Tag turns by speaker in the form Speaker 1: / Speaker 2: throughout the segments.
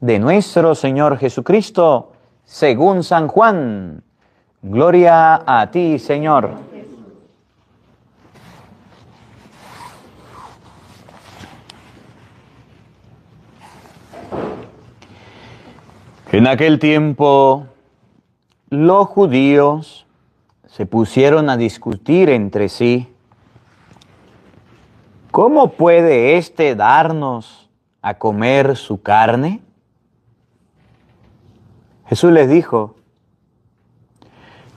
Speaker 1: de nuestro Señor Jesucristo, según San Juan. Gloria a ti, Señor. En aquel tiempo los judíos se pusieron a discutir entre sí, ¿cómo puede éste darnos a comer su carne? Jesús les dijo,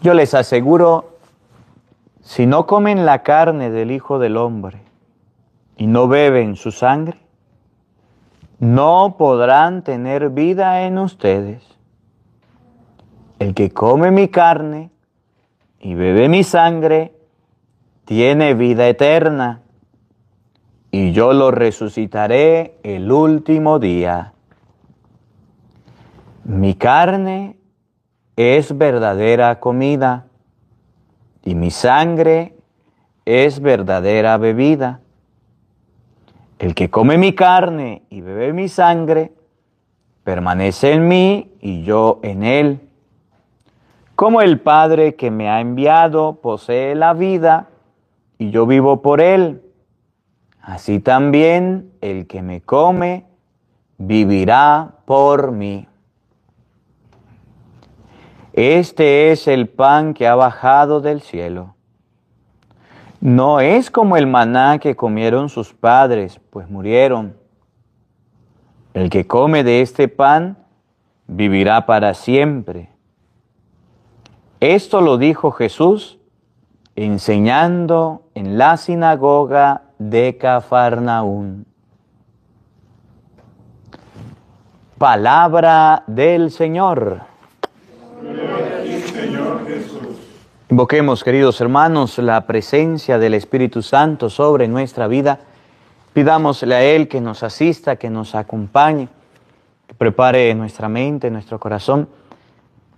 Speaker 1: yo les aseguro, si no comen la carne del Hijo del Hombre y no beben su sangre, no podrán tener vida en ustedes. El que come mi carne y bebe mi sangre, tiene vida eterna y yo lo resucitaré el último día. Mi carne es verdadera comida y mi sangre es verdadera bebida. El que come mi carne y bebe mi sangre, permanece en mí y yo en él. Como el Padre que me ha enviado posee la vida y yo vivo por él, Así también el que me come vivirá por mí. Este es el pan que ha bajado del cielo. No es como el maná que comieron sus padres, pues murieron. El que come de este pan vivirá para siempre. Esto lo dijo Jesús enseñando en la sinagoga de Cafarnaún. Palabra del Señor. Invoquemos, queridos hermanos, la presencia del Espíritu Santo sobre nuestra vida. Pidámosle a Él que nos asista, que nos acompañe, que prepare nuestra mente, nuestro corazón,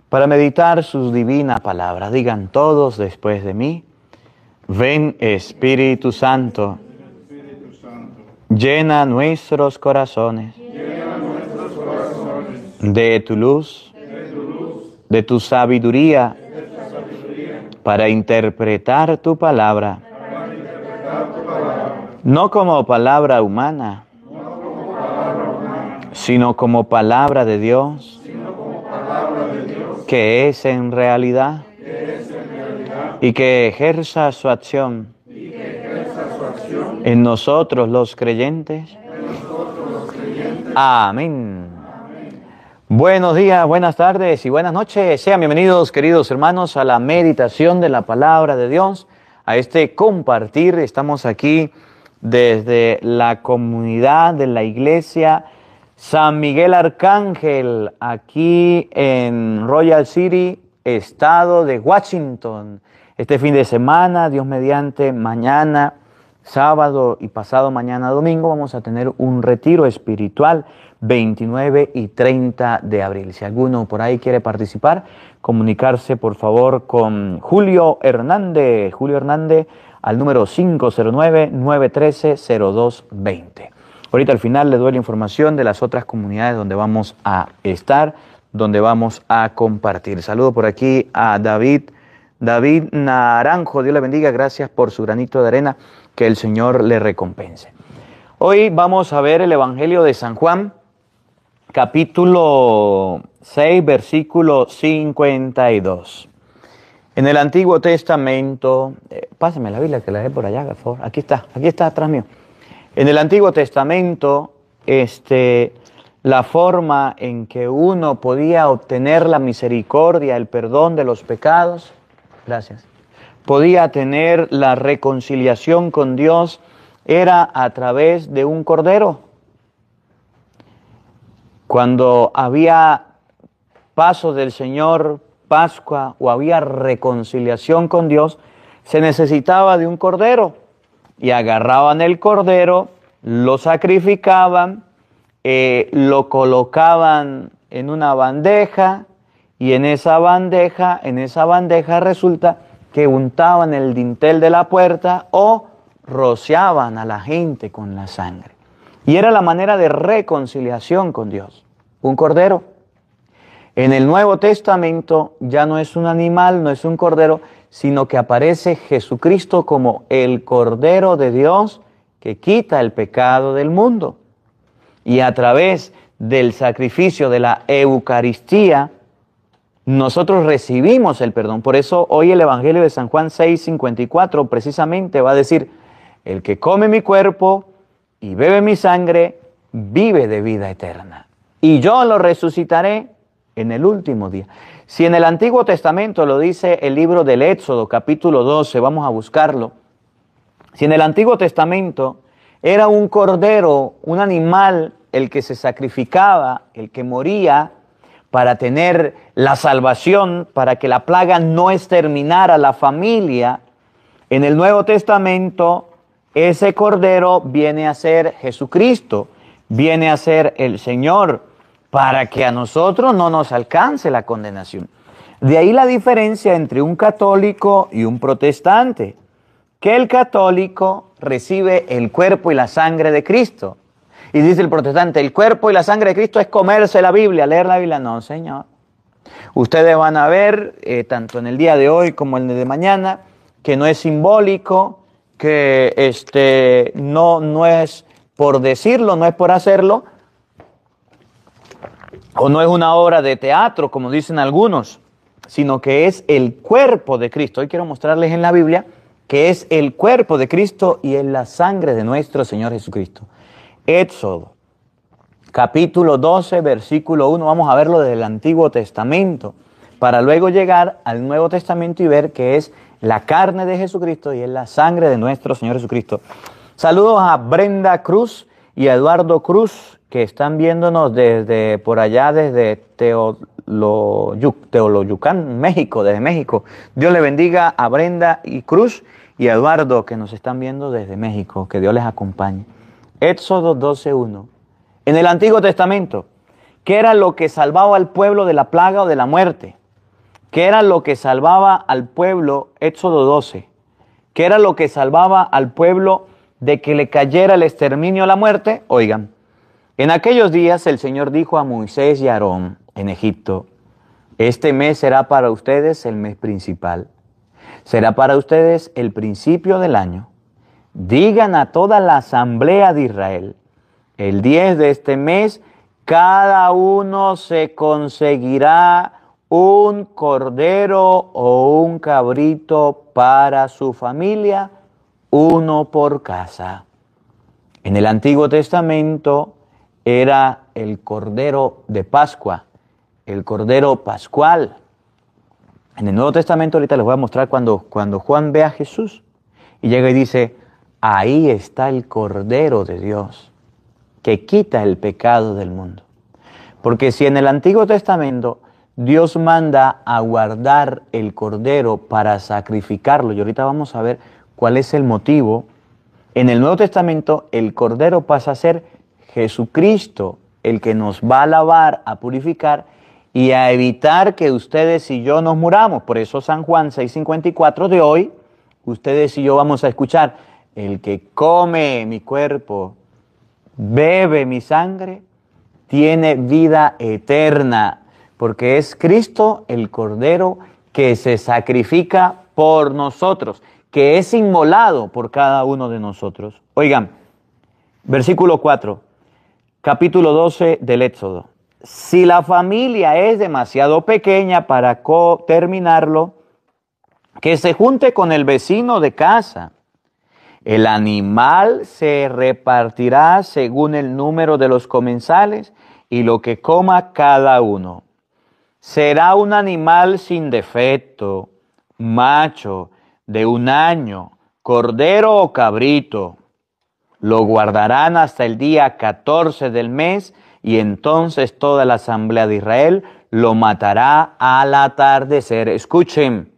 Speaker 1: para meditar sus divina palabra. Digan todos después de mí. Ven Espíritu Santo, llena nuestros corazones de tu luz, de tu sabiduría, para interpretar tu palabra, no como palabra humana, sino como palabra de Dios, que es en realidad y que ejerza su acción, en nosotros los creyentes. Nosotros los creyentes. Amén. Buenos días, buenas tardes y buenas noches. Sean bienvenidos, queridos hermanos, a la meditación de la palabra de Dios, a este compartir. Estamos aquí desde la comunidad de la iglesia San Miguel Arcángel, aquí en Royal City, estado de Washington este fin de semana, Dios mediante, mañana, sábado y pasado mañana domingo vamos a tener un retiro espiritual 29 y 30 de abril. Si alguno por ahí quiere participar, comunicarse por favor con Julio Hernández, Julio Hernández al número 509-913-0220. Ahorita al final le doy la información de las otras comunidades donde vamos a estar, donde vamos a compartir. Saludo por aquí a David David Naranjo, Dios le bendiga, gracias por su granito de arena, que el Señor le recompense. Hoy vamos a ver el Evangelio de San Juan, capítulo 6, versículo 52. En el Antiguo Testamento, páseme eh, pásame la Biblia que la dejé por allá, por Aquí está, aquí está atrás mío. En el Antiguo Testamento, este, la forma en que uno podía obtener la misericordia, el perdón de los pecados, Gracias. Podía tener la reconciliación con Dios era a través de un cordero. Cuando había paso del Señor, Pascua o había reconciliación con Dios, se necesitaba de un cordero. Y agarraban el cordero, lo sacrificaban, eh, lo colocaban en una bandeja, y en esa bandeja, en esa bandeja resulta que untaban el dintel de la puerta o rociaban a la gente con la sangre. Y era la manera de reconciliación con Dios. Un cordero. En el Nuevo Testamento ya no es un animal, no es un cordero, sino que aparece Jesucristo como el Cordero de Dios que quita el pecado del mundo. Y a través del sacrificio de la Eucaristía, nosotros recibimos el perdón. Por eso hoy el Evangelio de San Juan 6, precisamente va a decir, el que come mi cuerpo y bebe mi sangre, vive de vida eterna. Y yo lo resucitaré en el último día. Si en el Antiguo Testamento lo dice el libro del Éxodo, capítulo 12, vamos a buscarlo. Si en el Antiguo Testamento era un cordero, un animal, el que se sacrificaba, el que moría, para tener la salvación, para que la plaga no exterminara la familia, en el Nuevo Testamento ese cordero viene a ser Jesucristo, viene a ser el Señor, para que a nosotros no nos alcance la condenación. De ahí la diferencia entre un católico y un protestante, que el católico recibe el cuerpo y la sangre de Cristo, y dice el protestante, el cuerpo y la sangre de Cristo es comerse la Biblia, leer la Biblia. No, Señor. Ustedes van a ver, eh, tanto en el día de hoy como en el de mañana, que no es simbólico, que este, no, no es por decirlo, no es por hacerlo, o no es una obra de teatro, como dicen algunos, sino que es el cuerpo de Cristo. Hoy quiero mostrarles en la Biblia que es el cuerpo de Cristo y es la sangre de nuestro Señor Jesucristo. Éxodo, capítulo 12, versículo 1. Vamos a verlo desde el Antiguo Testamento, para luego llegar al Nuevo Testamento y ver que es la carne de Jesucristo y es la sangre de nuestro Señor Jesucristo. Saludos a Brenda Cruz y a Eduardo Cruz, que están viéndonos desde por allá, desde Teoloyucán, Teoloyucan, México, desde México. Dios le bendiga a Brenda y Cruz y a Eduardo, que nos están viendo desde México. Que Dios les acompañe. Éxodo 12.1. En el Antiguo Testamento, ¿qué era lo que salvaba al pueblo de la plaga o de la muerte? ¿Qué era lo que salvaba al pueblo? Éxodo 12. ¿Qué era lo que salvaba al pueblo de que le cayera el exterminio o la muerte? Oigan, en aquellos días el Señor dijo a Moisés y Aarón en Egipto, este mes será para ustedes el mes principal. Será para ustedes el principio del año digan a toda la asamblea de Israel, el 10 de este mes, cada uno se conseguirá un cordero o un cabrito para su familia, uno por casa. En el Antiguo Testamento era el cordero de Pascua, el cordero pascual. En el Nuevo Testamento ahorita les voy a mostrar cuando, cuando Juan ve a Jesús y llega y dice, ahí está el Cordero de Dios que quita el pecado del mundo. Porque si en el Antiguo Testamento Dios manda a guardar el Cordero para sacrificarlo, y ahorita vamos a ver cuál es el motivo, en el Nuevo Testamento el Cordero pasa a ser Jesucristo, el que nos va a lavar, a purificar y a evitar que ustedes y yo nos muramos. Por eso San Juan 6:54 de hoy, ustedes y yo vamos a escuchar, el que come mi cuerpo, bebe mi sangre, tiene vida eterna, porque es Cristo el Cordero que se sacrifica por nosotros, que es inmolado por cada uno de nosotros. Oigan, versículo 4, capítulo 12 del Éxodo. Si la familia es demasiado pequeña para terminarlo, que se junte con el vecino de casa el animal se repartirá según el número de los comensales y lo que coma cada uno. Será un animal sin defecto, macho, de un año, cordero o cabrito. Lo guardarán hasta el día 14 del mes y entonces toda la asamblea de Israel lo matará al atardecer. Escuchen,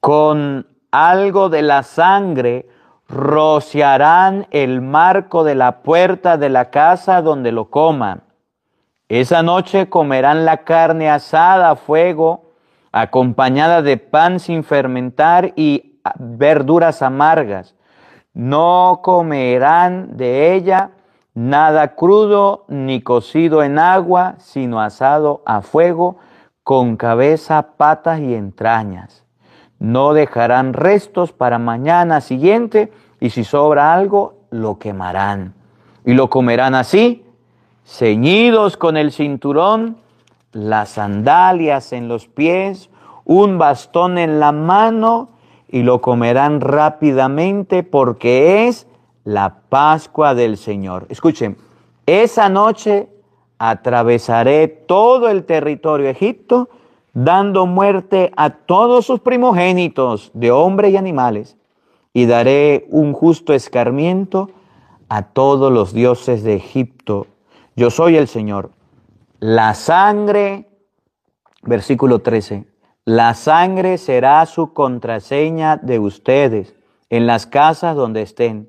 Speaker 1: con algo de la sangre rociarán el marco de la puerta de la casa donde lo coman. Esa noche comerán la carne asada a fuego, acompañada de pan sin fermentar y verduras amargas. No comerán de ella nada crudo ni cocido en agua, sino asado a fuego, con cabeza, patas y entrañas. No dejarán restos para mañana siguiente y si sobra algo, lo quemarán. Y lo comerán así, ceñidos con el cinturón, las sandalias en los pies, un bastón en la mano, y lo comerán rápidamente porque es la Pascua del Señor. Escuchen, esa noche atravesaré todo el territorio de Egipto dando muerte a todos sus primogénitos de hombres y animales, y daré un justo escarmiento a todos los dioses de Egipto. Yo soy el Señor. La sangre, versículo 13, la sangre será su contraseña de ustedes en las casas donde estén.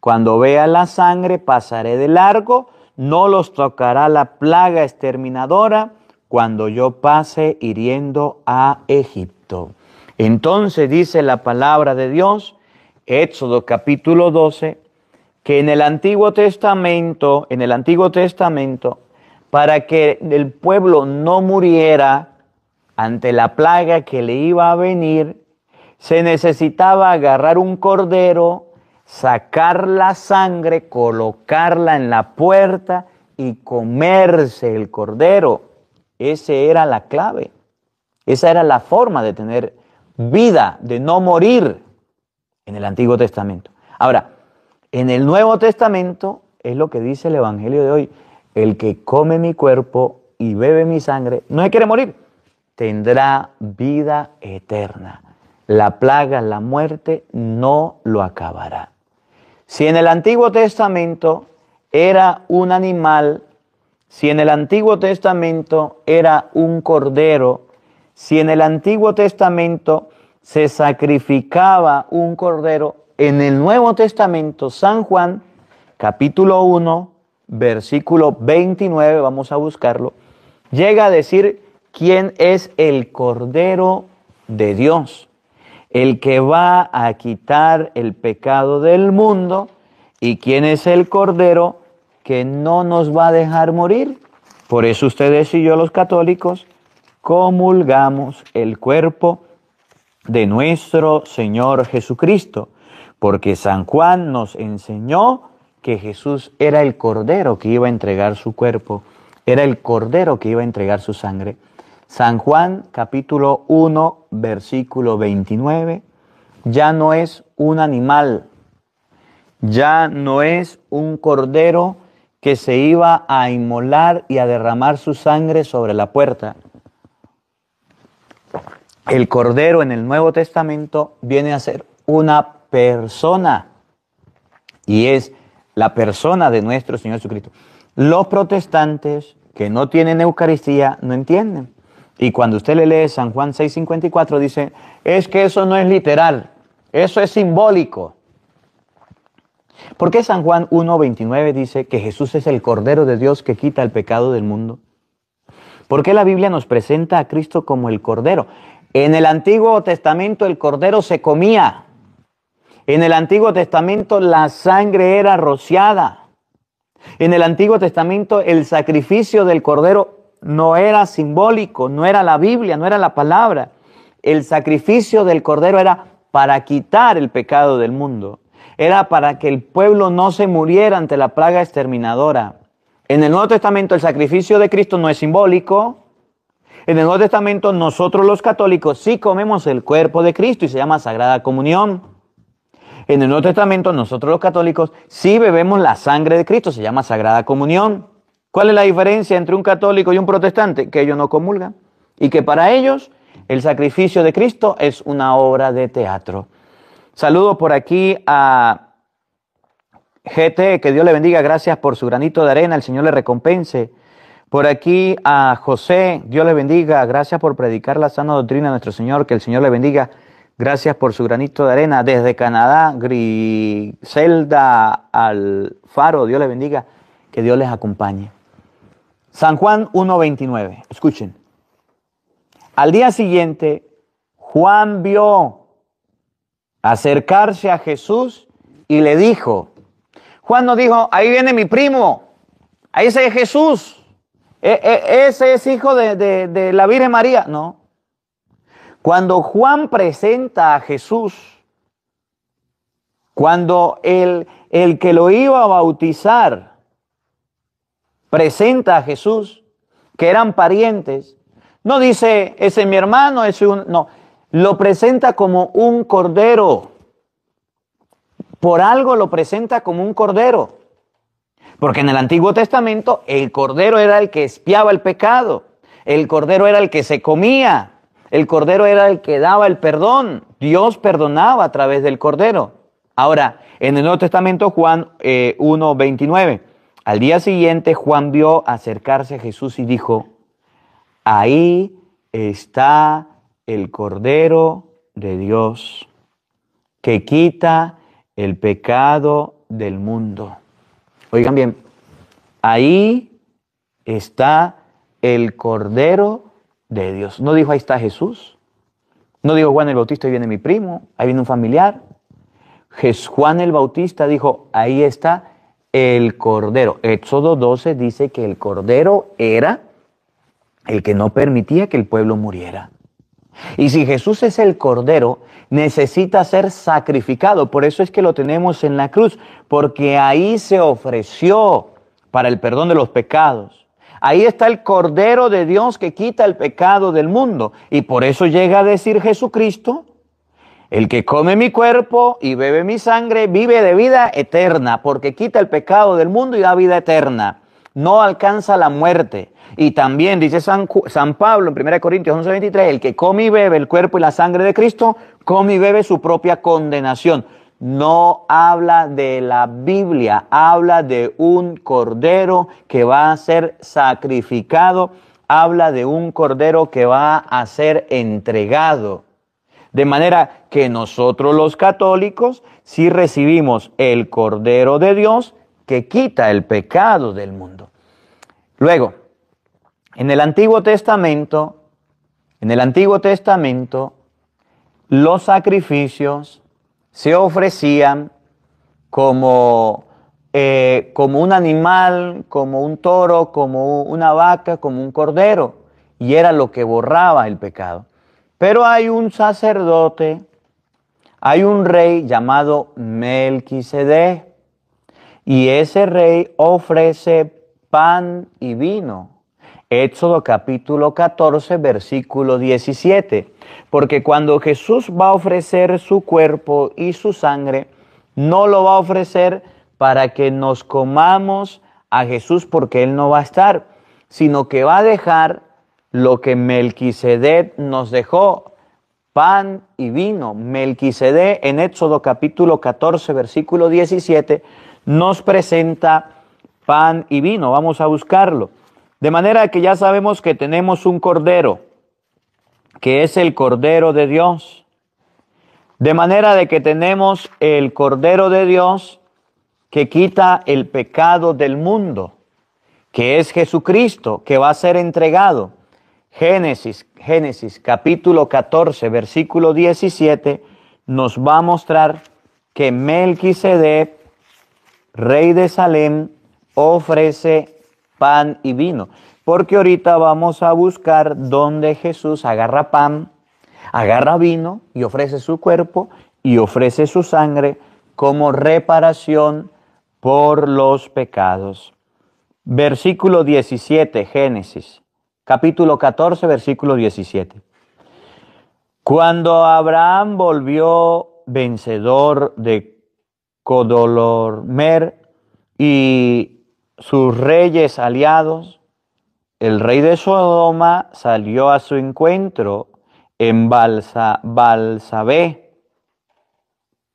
Speaker 1: Cuando vea la sangre pasaré de largo, no los tocará la plaga exterminadora cuando yo pase hiriendo a Egipto. Entonces dice la palabra de Dios, Éxodo capítulo 12, que en el Antiguo Testamento, en el Antiguo Testamento, para que el pueblo no muriera ante la plaga que le iba a venir, se necesitaba agarrar un cordero, sacar la sangre, colocarla en la puerta y comerse el cordero. Esa era la clave. Esa era la forma de tener vida, de no morir en el Antiguo Testamento. Ahora, en el Nuevo Testamento es lo que dice el Evangelio de hoy. El que come mi cuerpo y bebe mi sangre, no se quiere morir, tendrá vida eterna. La plaga, la muerte, no lo acabará. Si en el Antiguo Testamento era un animal si en el Antiguo Testamento era un cordero, si en el Antiguo Testamento se sacrificaba un cordero, en el Nuevo Testamento, San Juan, capítulo 1, versículo 29, vamos a buscarlo, llega a decir quién es el Cordero de Dios, el que va a quitar el pecado del mundo y quién es el Cordero que no nos va a dejar morir. Por eso ustedes y yo los católicos comulgamos el cuerpo de nuestro Señor Jesucristo, porque San Juan nos enseñó que Jesús era el Cordero que iba a entregar su cuerpo, era el Cordero que iba a entregar su sangre. San Juan capítulo 1 versículo 29 ya no es un animal, ya no es un cordero que se iba a inmolar y a derramar su sangre sobre la puerta. El Cordero en el Nuevo Testamento viene a ser una persona y es la persona de nuestro Señor Jesucristo. Los protestantes que no tienen Eucaristía no entienden. Y cuando usted le lee San Juan 6:54 dice, es que eso no es literal, eso es simbólico. ¿Por qué San Juan 1.29 dice que Jesús es el Cordero de Dios que quita el pecado del mundo? ¿Por qué la Biblia nos presenta a Cristo como el Cordero? En el Antiguo Testamento el Cordero se comía. En el Antiguo Testamento la sangre era rociada. En el Antiguo Testamento el sacrificio del Cordero no era simbólico, no era la Biblia, no era la palabra. El sacrificio del Cordero era para quitar el pecado del mundo era para que el pueblo no se muriera ante la plaga exterminadora. En el Nuevo Testamento el sacrificio de Cristo no es simbólico. En el Nuevo Testamento nosotros los católicos sí comemos el cuerpo de Cristo y se llama Sagrada Comunión. En el Nuevo Testamento nosotros los católicos sí bebemos la sangre de Cristo, se llama Sagrada Comunión. ¿Cuál es la diferencia entre un católico y un protestante? Que ellos no comulgan y que para ellos el sacrificio de Cristo es una obra de teatro. Saludo por aquí a GT, que Dios le bendiga, gracias por su granito de arena, el Señor le recompense. Por aquí a José, Dios le bendiga, gracias por predicar la sana doctrina de nuestro Señor, que el Señor le bendiga, gracias por su granito de arena. Desde Canadá, Griselda Faro, Dios le bendiga, que Dios les acompañe. San Juan 1.29, escuchen. Al día siguiente, Juan vio acercarse a Jesús y le dijo, Juan nos dijo, ahí viene mi primo, ahí ese es Jesús, e, e, ese es hijo de, la Virgen María. No. Cuando Juan presenta a Jesús, cuando el, el que lo iba a bautizar presenta a Jesús, que eran parientes, no dice, ese es mi hermano, ese es un... No, lo presenta como un cordero. Por algo lo presenta como un cordero. Porque en el Antiguo Testamento el cordero era el que espiaba el pecado. El cordero era el que se comía. El cordero era el que daba el perdón. Dios perdonaba a través del cordero. Ahora, en el Nuevo Testamento, Juan 1, eh, 29. Al día siguiente, Juan vio acercarse a Jesús y dijo, ahí está el Cordero de Dios que quita el pecado del mundo. Oigan bien, ahí está el Cordero de Dios. No dijo ahí está Jesús. No dijo Juan el Bautista, ahí viene mi primo, ahí viene un familiar. Juan el Bautista dijo, ahí está el Cordero. Éxodo 12 dice que el Cordero era el que no permitía que el pueblo muriera. Y si Jesús es el Cordero, necesita ser sacrificado. Por eso es que lo tenemos en la cruz, porque ahí se ofreció para el perdón de los pecados. Ahí está el Cordero de Dios que quita el pecado del mundo. Y por eso llega a decir Jesucristo, el que come mi cuerpo y bebe mi sangre vive de vida eterna, porque quita el pecado del mundo y da vida eterna. No alcanza la muerte. Y también dice San, Pablo en 1 Corintios 11:23, el que come y bebe el cuerpo y la sangre de Cristo, come y bebe su propia condenación. No habla de la Biblia, habla de un cordero que va a ser sacrificado, habla de un cordero que va a ser entregado. De manera que nosotros los católicos si recibimos el cordero de Dios que quita el pecado del mundo. Luego, en el Antiguo Testamento, en el Antiguo Testamento, los sacrificios se ofrecían como, eh, como un animal, como un toro, como una vaca, como un cordero, y era lo que borraba el pecado. Pero hay un sacerdote, hay un rey llamado Melquisedec, y ese rey ofrece pan y vino Éxodo capítulo 14, versículo 17. Porque cuando Jesús va a ofrecer su cuerpo y su sangre, no lo va a ofrecer para que nos comamos a Jesús porque Él no va a estar, sino que va a dejar lo que Melquisedec nos dejó, pan y vino. Melquisedec en Éxodo capítulo 14, versículo 17, nos presenta pan y vino. Vamos a buscarlo. De manera que ya sabemos que tenemos un Cordero, que es el Cordero de Dios. De manera de que tenemos el Cordero de Dios que quita el pecado del mundo, que es Jesucristo, que va a ser entregado. Génesis, Génesis capítulo 14, versículo 17, nos va a mostrar que Melquisedec, rey de Salem, ofrece pan y vino. Porque ahorita vamos a buscar donde Jesús agarra pan, agarra vino y ofrece su cuerpo y ofrece su sangre como reparación por los pecados. Versículo 17, Génesis, capítulo 14, versículo 17. Cuando Abraham volvió vencedor de Codolormer y sus reyes aliados, el rey de Sodoma salió a su encuentro en Balsabé,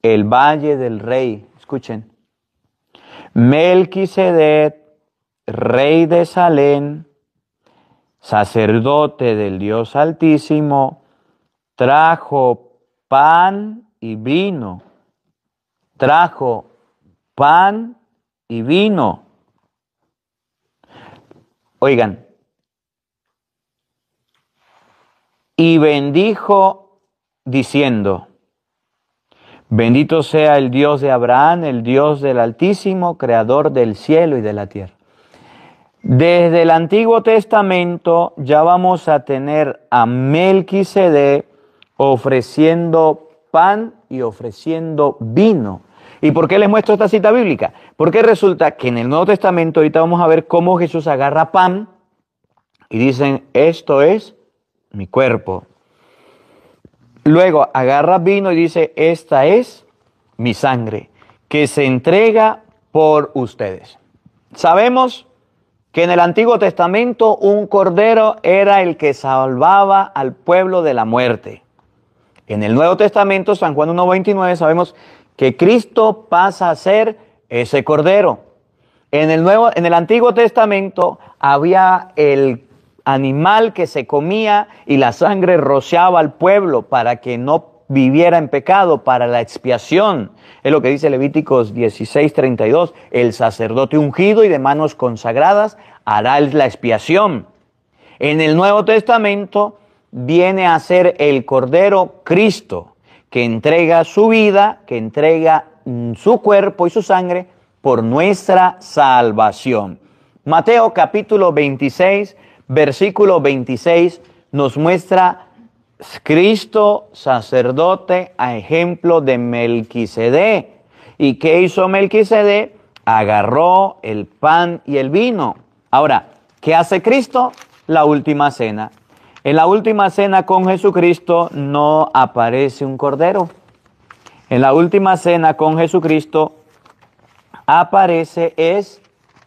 Speaker 1: el valle del rey. Escuchen. Melquisedet, rey de Salén, sacerdote del Dios Altísimo, trajo pan y vino. Trajo pan y vino Oigan, y bendijo diciendo, bendito sea el Dios de Abraham, el Dios del Altísimo, creador del cielo y de la tierra. Desde el Antiguo Testamento ya vamos a tener a Melquisede ofreciendo pan y ofreciendo vino ¿Y por qué les muestro esta cita bíblica? Porque resulta que en el Nuevo Testamento ahorita vamos a ver cómo Jesús agarra pan y dicen, esto es mi cuerpo. Luego agarra vino y dice, esta es mi sangre, que se entrega por ustedes. Sabemos que en el Antiguo Testamento un cordero era el que salvaba al pueblo de la muerte. En el Nuevo Testamento, San Juan 1.29, sabemos que Cristo pasa a ser ese cordero. En el, nuevo, en el Antiguo Testamento había el animal que se comía y la sangre rociaba al pueblo para que no viviera en pecado para la expiación. Es lo que dice Levíticos 16, 32. El sacerdote ungido y de manos consagradas hará la expiación. En el Nuevo Testamento viene a ser el Cordero Cristo que entrega su vida, que entrega mm, su cuerpo y su sangre por nuestra salvación. Mateo capítulo 26, versículo 26 nos muestra Cristo sacerdote a ejemplo de Melquisede. ¿Y qué hizo Melquisede? Agarró el pan y el vino. Ahora, ¿qué hace Cristo? La última cena. En la última cena con Jesucristo no aparece un cordero. En la última cena con Jesucristo aparece es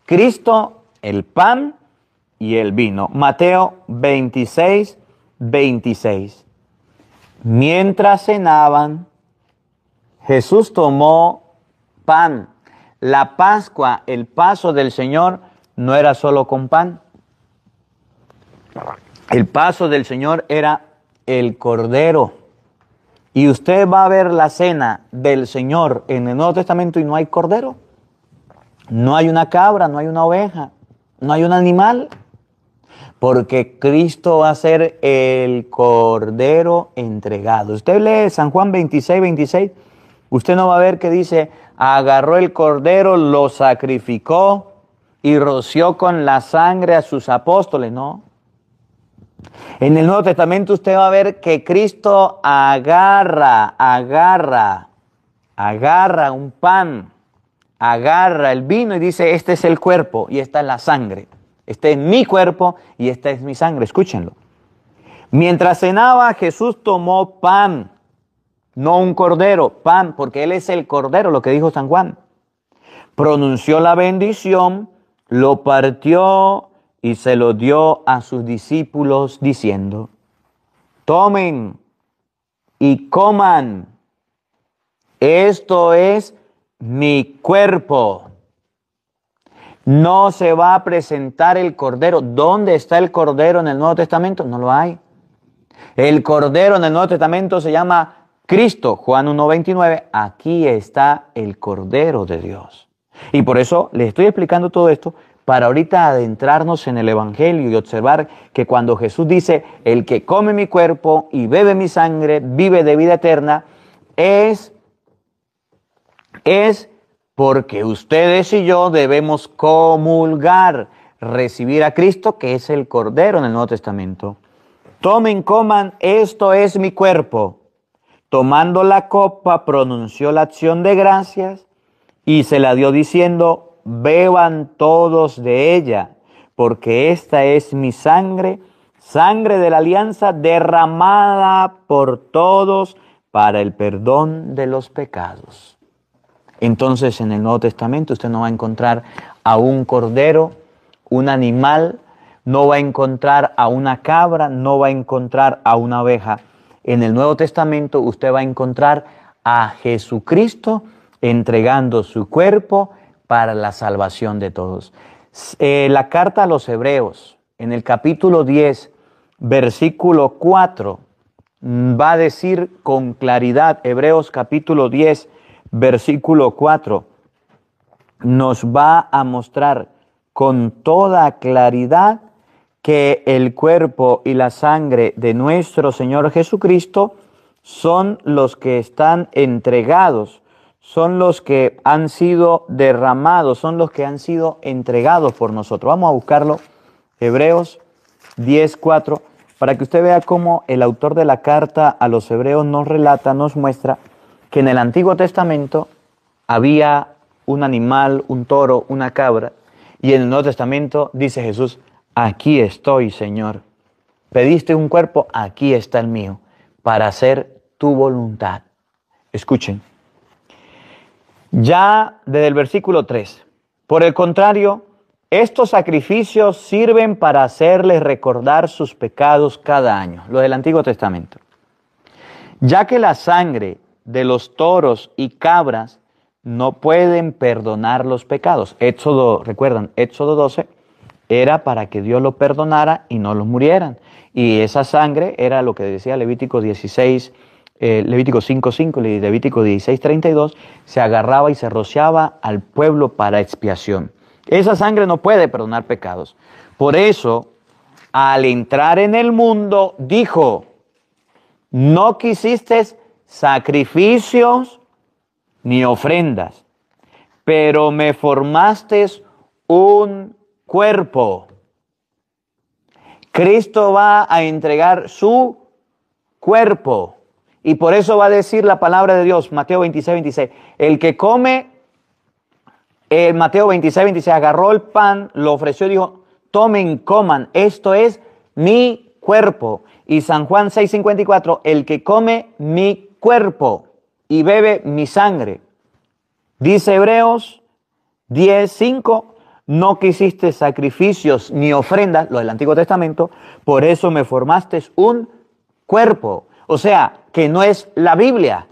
Speaker 1: Cristo, el pan y el vino. Mateo 26, 26. Mientras cenaban, Jesús tomó pan. La Pascua, el paso del Señor, no era solo con pan. El paso del Señor era el cordero. Y usted va a ver la cena del Señor en el Nuevo Testamento y no hay cordero. No hay una cabra, no hay una oveja, no hay un animal. Porque Cristo va a ser el cordero entregado. Usted lee San Juan 26, 26. Usted no va a ver que dice, agarró el cordero, lo sacrificó y roció con la sangre a sus apóstoles. No, en el Nuevo Testamento usted va a ver que Cristo agarra, agarra, agarra un pan, agarra el vino y dice, este es el cuerpo y esta es la sangre. Este es mi cuerpo y esta es mi sangre. Escúchenlo. Mientras cenaba, Jesús tomó pan, no un cordero, pan, porque Él es el cordero, lo que dijo San Juan. Pronunció la bendición, lo partió y se lo dio a sus discípulos diciendo, tomen y coman, esto es mi cuerpo. No se va a presentar el cordero. ¿Dónde está el cordero en el Nuevo Testamento? No lo hay. El cordero en el Nuevo Testamento se llama Cristo, Juan 1.29. Aquí está el cordero de Dios. Y por eso les estoy explicando todo esto para ahorita adentrarnos en el Evangelio y observar que cuando Jesús dice, el que come mi cuerpo y bebe mi sangre, vive de vida eterna, es, es porque ustedes y yo debemos comulgar, recibir a Cristo, que es el Cordero en el Nuevo Testamento. Tomen, coman, esto es mi cuerpo. Tomando la copa, pronunció la acción de gracias y se la dio diciendo, beban todos de ella, porque esta es mi sangre, sangre de la alianza derramada por todos para el perdón de los pecados. Entonces en el Nuevo Testamento usted no va a encontrar a un cordero, un animal, no va a encontrar a una cabra, no va a encontrar a una oveja. En el Nuevo Testamento usted va a encontrar a Jesucristo entregando su cuerpo, para la salvación de todos. Eh, la carta a los Hebreos, en el capítulo 10, versículo 4, mm, va a decir con claridad, Hebreos capítulo 10, versículo 4, nos va a mostrar con toda claridad que el cuerpo y la sangre de nuestro Señor Jesucristo son los que están entregados son los que han sido derramados, son los que han sido entregados por nosotros. Vamos a buscarlo, Hebreos 10.4, para que usted vea cómo el autor de la carta a los Hebreos nos relata, nos muestra que en el Antiguo Testamento había un animal, un toro, una cabra, y en el Nuevo Testamento dice Jesús, aquí estoy, Señor. Pediste un cuerpo, aquí está el mío, para hacer tu voluntad. Escuchen, ya desde el versículo 3. Por el contrario, estos sacrificios sirven para hacerles recordar sus pecados cada año, los del Antiguo Testamento. Ya que la sangre de los toros y cabras no pueden perdonar los pecados. Éxodo, recuerdan, Éxodo 12 era para que Dios los perdonara y no los murieran. Y esa sangre era lo que decía Levítico 16, eh, Levítico 5.5 y Levítico 16.32, se agarraba y se rociaba al pueblo para expiación. Esa sangre no puede perdonar pecados. Por eso, al entrar en el mundo, dijo, no quisiste sacrificios ni ofrendas, pero me formaste un cuerpo. Cristo va a entregar su cuerpo. Y por eso va a decir la palabra de Dios, Mateo 26, 26. El que come, Mateo 26, 26, agarró el pan, lo ofreció y dijo, tomen, coman, esto es mi cuerpo. Y San Juan 6, 54, el que come mi cuerpo y bebe mi sangre. Dice Hebreos 10, 5, no quisiste sacrificios ni ofrendas, lo del Antiguo Testamento, por eso me formaste un cuerpo. O sea, que no es la Biblia,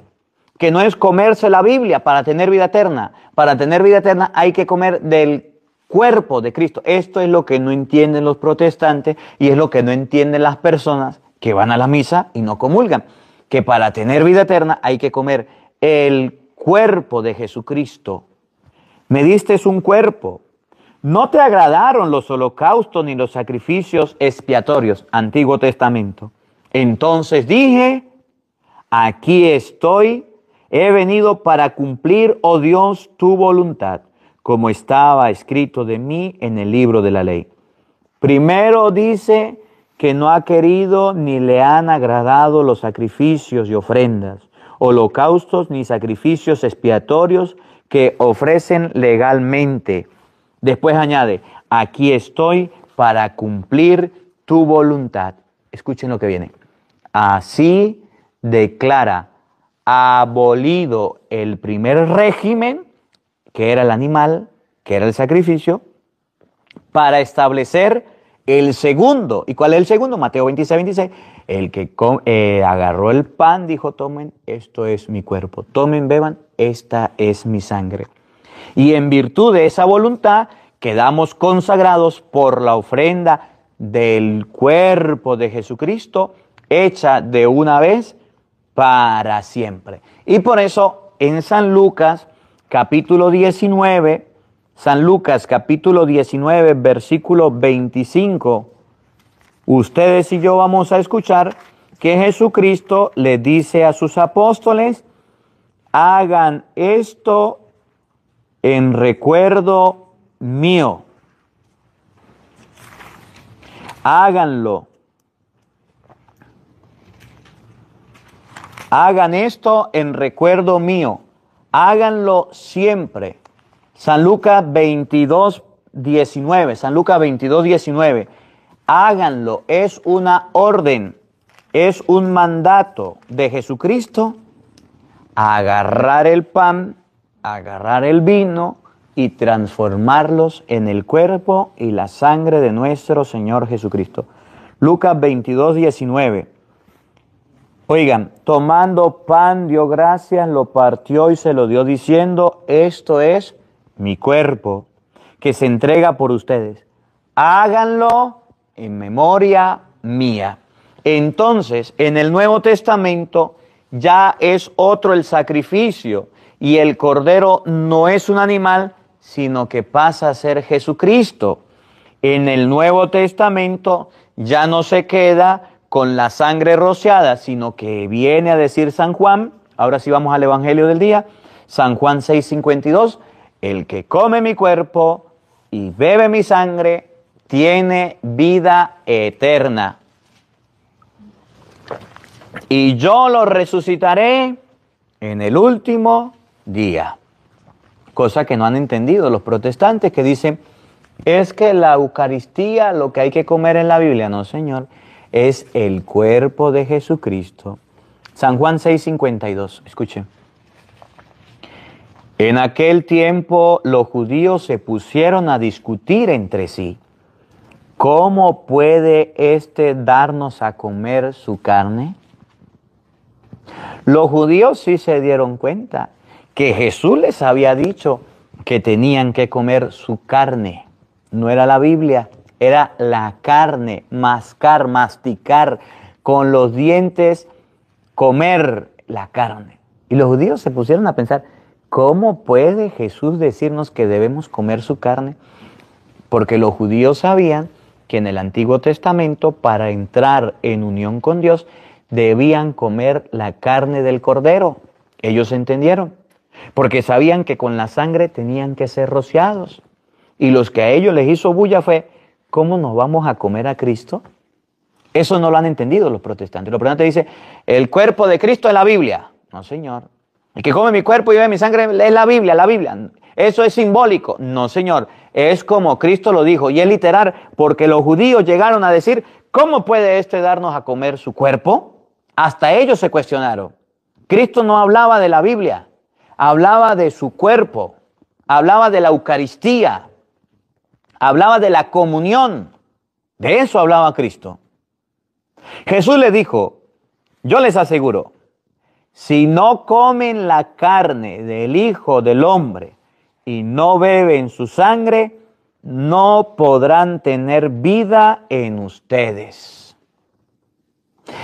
Speaker 1: que no es comerse la Biblia para tener vida eterna. Para tener vida eterna hay que comer del cuerpo de Cristo. Esto es lo que no entienden los protestantes y es lo que no entienden las personas que van a la misa y no comulgan. Que para tener vida eterna hay que comer el cuerpo de Jesucristo. Me diste un cuerpo. No te agradaron los holocaustos ni los sacrificios expiatorios, Antiguo Testamento. Entonces dije, aquí estoy, he venido para cumplir, oh Dios, tu voluntad, como estaba escrito de mí en el libro de la ley. Primero dice que no ha querido ni le han agradado los sacrificios y ofrendas, holocaustos ni sacrificios expiatorios que ofrecen legalmente. Después añade, aquí estoy para cumplir tu voluntad. Escuchen lo que viene. Así declara abolido el primer régimen, que era el animal, que era el sacrificio, para establecer el segundo. ¿Y cuál es el segundo? Mateo 26, 26. El que eh, agarró el pan dijo, tomen, esto es mi cuerpo. Tomen, beban, esta es mi sangre. Y en virtud de esa voluntad quedamos consagrados por la ofrenda del cuerpo de Jesucristo hecha de una vez para siempre. Y por eso en San Lucas capítulo 19, San Lucas capítulo 19 versículo 25, ustedes y yo vamos a escuchar que Jesucristo le dice a sus apóstoles, hagan esto en recuerdo mío. Háganlo Hagan esto en recuerdo mío. Háganlo siempre. San Lucas 22, 19. San Lucas 22, 19. Háganlo. Es una orden. Es un mandato de Jesucristo agarrar el pan, agarrar el vino y transformarlos en el cuerpo y la sangre de nuestro Señor Jesucristo. Lucas 22, 19. Oigan, tomando pan dio gracias, lo partió y se lo dio diciendo, esto es mi cuerpo que se entrega por ustedes. Háganlo en memoria mía. Entonces, en el Nuevo Testamento ya es otro el sacrificio y el cordero no es un animal, sino que pasa a ser Jesucristo. En el Nuevo Testamento ya no se queda con la sangre rociada, sino que viene a decir San Juan, ahora sí vamos al Evangelio del día, San Juan 6:52, el que come mi cuerpo y bebe mi sangre, tiene vida eterna. Y yo lo resucitaré en el último día. Cosa que no han entendido los protestantes que dicen, es que la Eucaristía, lo que hay que comer en la Biblia, no, Señor es el cuerpo de Jesucristo. San Juan 6:52, escuchen. En aquel tiempo los judíos se pusieron a discutir entre sí, ¿cómo puede éste darnos a comer su carne? Los judíos sí se dieron cuenta que Jesús les había dicho que tenían que comer su carne, no era la Biblia era la carne, mascar, masticar, con los dientes, comer la carne. Y los judíos se pusieron a pensar, ¿cómo puede Jesús decirnos que debemos comer su carne? Porque los judíos sabían que en el Antiguo Testamento, para entrar en unión con Dios, debían comer la carne del cordero. Ellos entendieron, porque sabían que con la sangre tenían que ser rociados. Y los que a ellos les hizo bulla fue, ¿cómo nos vamos a comer a Cristo? Eso no lo han entendido los protestantes. Lo protestantes dice: el cuerpo de Cristo es la Biblia. No, señor. El que come mi cuerpo y bebe mi sangre es la Biblia, la Biblia. Eso es simbólico. No, señor. Es como Cristo lo dijo y es literal, porque los judíos llegaron a decir, ¿cómo puede este darnos a comer su cuerpo? Hasta ellos se cuestionaron. Cristo no hablaba de la Biblia, hablaba de su cuerpo, hablaba de la Eucaristía, hablaba de la comunión. De eso hablaba Cristo. Jesús le dijo, yo les aseguro, si no comen la carne del Hijo del Hombre y no beben su sangre, no podrán tener vida en ustedes.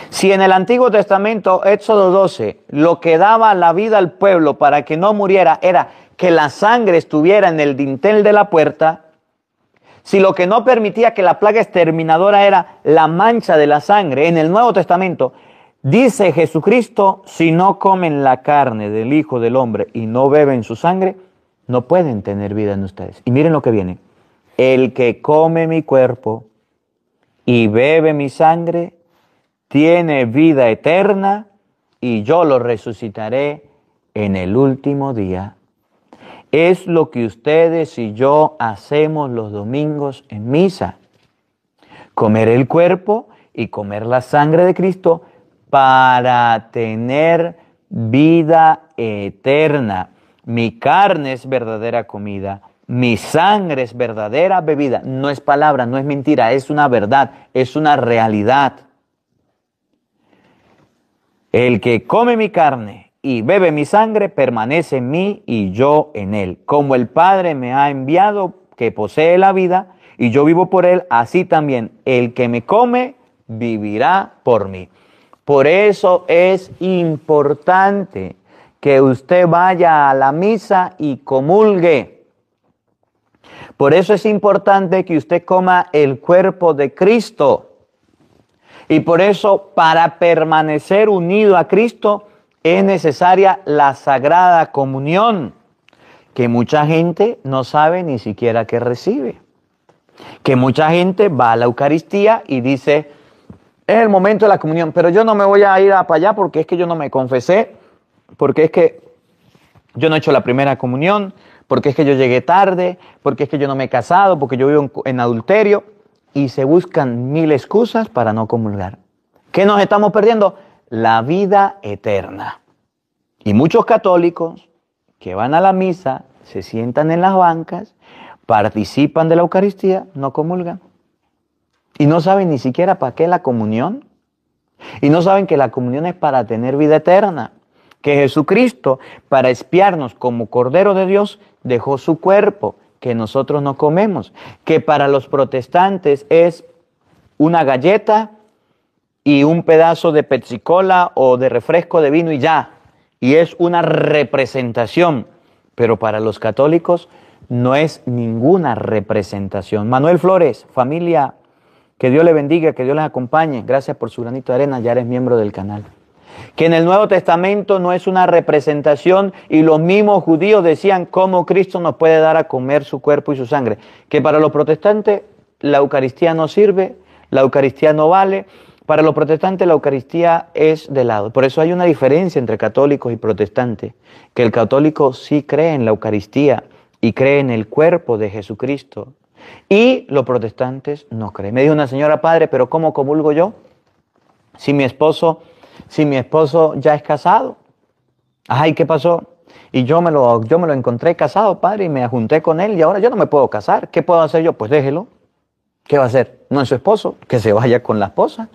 Speaker 1: Si en el Antiguo Testamento, Éxodo 12, lo que daba la vida al pueblo para que no muriera era que la sangre estuviera en el dintel de la puerta, si lo que no permitía que la plaga exterminadora era la mancha de la sangre, en el Nuevo Testamento dice Jesucristo, si no comen la carne del Hijo del Hombre y no beben su sangre, no pueden tener vida en ustedes. Y miren lo que viene. El que come mi cuerpo y bebe mi sangre, tiene vida eterna y yo lo resucitaré en el último día. Es lo que ustedes y yo hacemos los domingos en misa. Comer el cuerpo y comer la sangre de Cristo para tener vida eterna. Mi carne es verdadera comida, mi sangre es verdadera bebida. No es palabra, no es mentira, es una verdad, es una realidad. El que come mi carne y bebe mi sangre, permanece en mí y yo en él. Como el Padre me ha enviado, que posee la vida, y yo vivo por él, así también el que me come vivirá por mí. Por eso es importante que usted vaya a la misa y comulgue. Por eso es importante que usted coma el cuerpo de Cristo. Y por eso, para permanecer unido a Cristo, es necesaria la sagrada comunión, que mucha gente no sabe ni siquiera que recibe. Que mucha gente va a la Eucaristía y dice, es el momento de la comunión, pero yo no me voy a ir a para allá porque es que yo no me confesé, porque es que yo no he hecho la primera comunión, porque es que yo llegué tarde, porque es que yo no me he casado, porque yo vivo en, en adulterio, y se buscan mil excusas para no comulgar. ¿Qué nos estamos perdiendo? la vida eterna. Y muchos católicos que van a la misa, se sientan en las bancas, participan de la Eucaristía, no comulgan. Y no saben ni siquiera para qué la comunión. Y no saben que la comunión es para tener vida eterna. Que Jesucristo, para espiarnos como Cordero de Dios, dejó su cuerpo, que nosotros no comemos. Que para los protestantes es una galleta y un pedazo de pepsicola o de refresco de vino y ya. Y es una representación. Pero para los católicos no es ninguna representación. Manuel Flores, familia, que Dios le bendiga, que Dios les acompañe. Gracias por su granito de arena, ya eres miembro del canal. Que en el Nuevo Testamento no es una representación y los mismos judíos decían cómo Cristo nos puede dar a comer su cuerpo y su sangre. Que para los protestantes la Eucaristía no sirve, la Eucaristía no vale, para los protestantes la Eucaristía es de lado. Por eso hay una diferencia entre católicos y protestantes, que el católico sí cree en la Eucaristía y cree en el cuerpo de Jesucristo. Y los protestantes no creen. Me dijo una señora, padre, pero ¿cómo comulgo yo? Si mi esposo, si mi esposo ya es casado. Ay, ¿qué pasó? Y yo me lo, yo me lo encontré casado, padre, y me junté con él y ahora yo no me puedo casar. ¿Qué puedo hacer yo? Pues déjelo. ¿Qué va a hacer? No es su esposo, que se vaya con la esposa.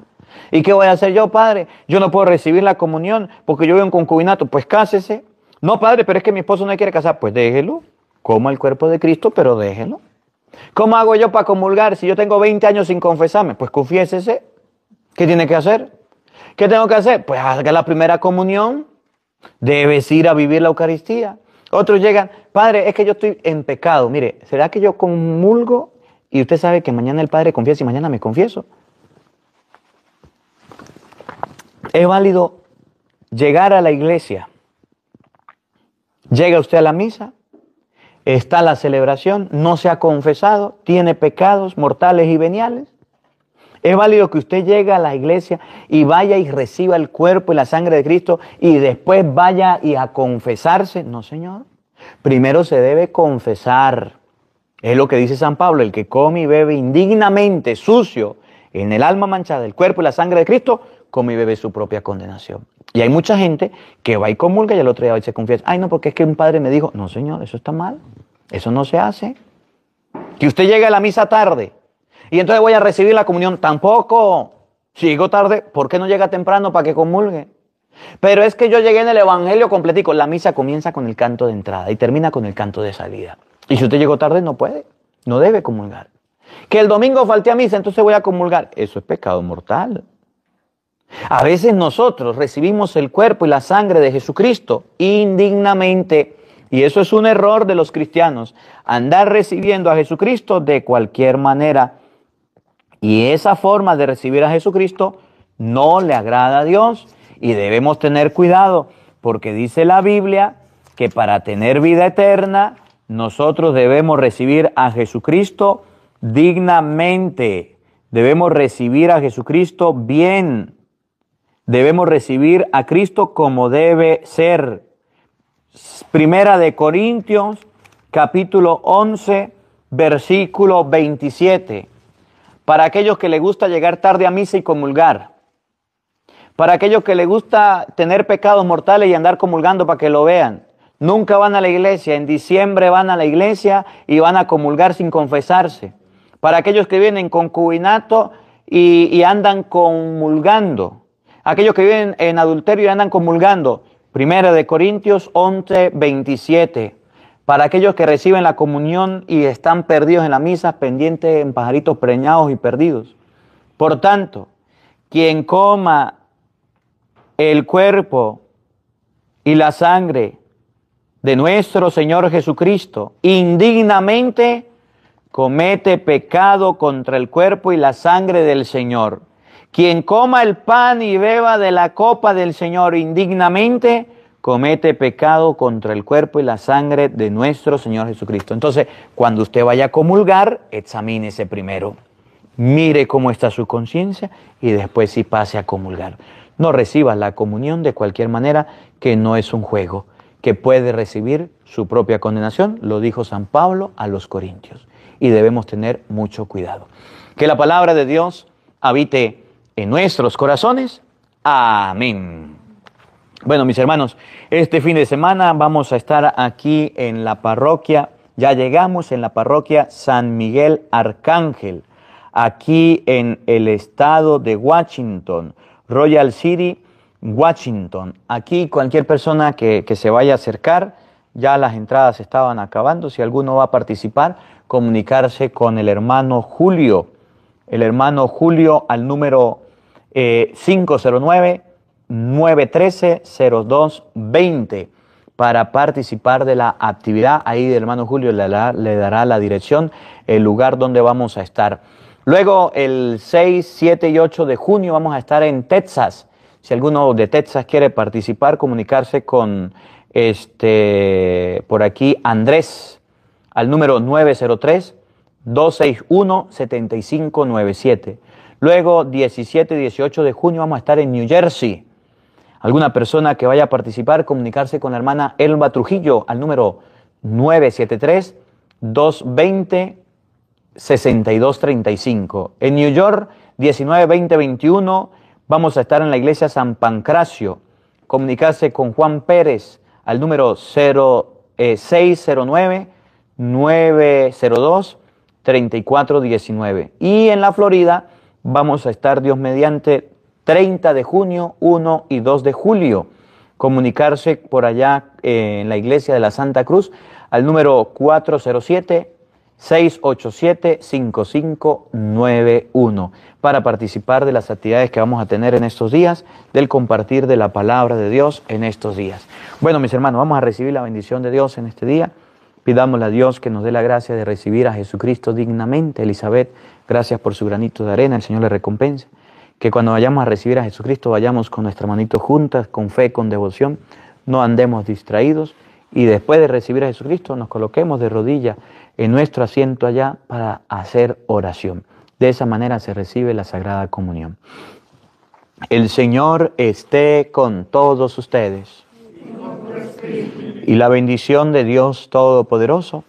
Speaker 1: ¿Y qué voy a hacer yo, padre? Yo no puedo recibir la comunión porque yo veo un concubinato. Pues cásese. No, padre, pero es que mi esposo no quiere casar. Pues déjelo. Como el cuerpo de Cristo, pero déjelo. ¿Cómo hago yo para comulgar si yo tengo 20 años sin confesarme? Pues confiésese. ¿Qué tiene que hacer? ¿Qué tengo que hacer? Pues haga la primera comunión. Debes ir a vivir la Eucaristía. Otros llegan, padre, es que yo estoy en pecado. Mire, ¿será que yo comulgo y usted sabe que mañana el padre confiesa y mañana me confieso? es válido llegar a la iglesia. Llega usted a la misa, está la celebración, no se ha confesado, tiene pecados mortales y veniales. Es válido que usted llegue a la iglesia y vaya y reciba el cuerpo y la sangre de Cristo y después vaya y a confesarse. No, Señor. Primero se debe confesar. Es lo que dice San Pablo, el que come y bebe indignamente, sucio, en el alma manchada, el cuerpo y la sangre de Cristo, come y bebé su propia condenación. Y hay mucha gente que va y comulga y al otro día y se confiesa. Ay, no, porque es que un padre me dijo, no, señor, eso está mal. Eso no se hace. Que usted llegue a la misa tarde y entonces voy a recibir la comunión. Tampoco. Si llego tarde, ¿por qué no llega temprano para que comulgue? Pero es que yo llegué en el Evangelio completico. La misa comienza con el canto de entrada y termina con el canto de salida. Y si usted llegó tarde, no puede, no debe comulgar. Que el domingo falté a misa, entonces voy a comulgar. Eso es pecado mortal. A veces nosotros recibimos el cuerpo y la sangre de Jesucristo indignamente. Y eso es un error de los cristianos, andar recibiendo a Jesucristo de cualquier manera. Y esa forma de recibir a Jesucristo no le agrada a Dios. Y debemos tener cuidado, porque dice la Biblia que para tener vida eterna, nosotros debemos recibir a Jesucristo dignamente. Debemos recibir a Jesucristo bien. Debemos recibir a Cristo como debe ser. Primera de Corintios, capítulo 11, versículo 27. Para aquellos que les gusta llegar tarde a misa y comulgar. Para aquellos que les gusta tener pecados mortales y andar comulgando para que lo vean. Nunca van a la iglesia. En diciembre van a la iglesia y van a comulgar sin confesarse. Para aquellos que vienen concubinato y, y andan comulgando aquellos que viven en adulterio y andan comulgando. Primera de Corintios 11, 27. Para aquellos que reciben la comunión y están perdidos en la misa, pendientes en pajaritos preñados y perdidos. Por tanto, quien coma el cuerpo y la sangre de nuestro Señor Jesucristo indignamente comete pecado contra el cuerpo y la sangre del Señor. Quien coma el pan y beba de la copa del Señor indignamente, comete pecado contra el cuerpo y la sangre de nuestro Señor Jesucristo. Entonces, cuando usted vaya a comulgar, examínese primero. Mire cómo está su conciencia y después sí pase a comulgar. No reciba la comunión de cualquier manera, que no es un juego, que puede recibir su propia condenación, lo dijo San Pablo a los Corintios. Y debemos tener mucho cuidado. Que la palabra de Dios habite en nuestros corazones. Amén. Bueno, mis hermanos, este fin de semana vamos a estar aquí en la parroquia, ya llegamos en la parroquia San Miguel Arcángel, aquí en el estado de Washington, Royal City, Washington. Aquí cualquier persona que, que se vaya a acercar, ya las entradas estaban acabando, si alguno va a participar, comunicarse con el hermano Julio, el hermano Julio al número 509-913-0220 eh, para participar de la actividad. Ahí hermano Julio le, dará la dirección, el lugar donde vamos a estar. Luego el 6, 7 y 8 de junio vamos a estar en Texas. Si alguno de Texas quiere participar, comunicarse con este por aquí Andrés al número 903 261 7597. Luego, 17 y 18 de junio vamos a estar en New Jersey. Alguna persona que vaya a participar, comunicarse con la hermana Elba Trujillo al número 973-220-6235. En New York, 19, 20, 21, vamos a estar en la iglesia San Pancracio. Comunicarse con Juan Pérez al número 0609-902-3419. Eh, y en la Florida, vamos a estar, Dios mediante, 30 de junio, 1 y 2 de julio. Comunicarse por allá eh, en la iglesia de la Santa Cruz al número 407-687-5591 para participar de las actividades que vamos a tener en estos días, del compartir de la palabra de Dios en estos días. Bueno, mis hermanos, vamos a recibir la bendición de Dios en este día. Pidámosle a Dios que nos dé la gracia de recibir a Jesucristo dignamente, Elizabeth Gracias por su granito de arena, el Señor le recompensa. Que cuando vayamos a recibir a Jesucristo vayamos con nuestras manito juntas, con fe, con devoción, no andemos distraídos y después de recibir a Jesucristo nos coloquemos de rodillas en nuestro asiento allá para hacer oración. De esa manera se recibe la Sagrada Comunión. El Señor esté con todos ustedes. Y la bendición de Dios Todopoderoso,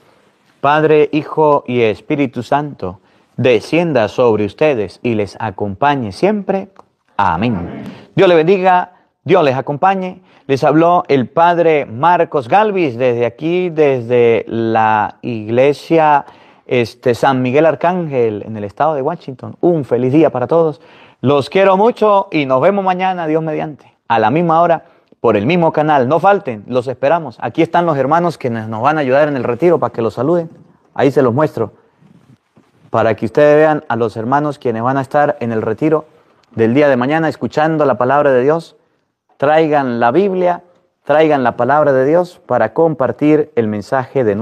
Speaker 1: Padre, Hijo y Espíritu Santo, descienda sobre ustedes y les acompañe siempre. Amén. Dios le bendiga, Dios les acompañe. Les habló el padre Marcos Galvis desde aquí, desde la iglesia este, San Miguel Arcángel en el estado de Washington. Un feliz día para todos. Los quiero mucho y nos vemos mañana, Dios mediante, a la misma hora, por el mismo canal. No falten, los esperamos. Aquí están los hermanos que nos van a ayudar en el retiro para que los saluden. Ahí se los muestro para que ustedes vean a los hermanos quienes van a estar en el retiro del día de mañana escuchando la palabra de Dios. Traigan la Biblia, traigan la palabra de Dios para compartir el mensaje de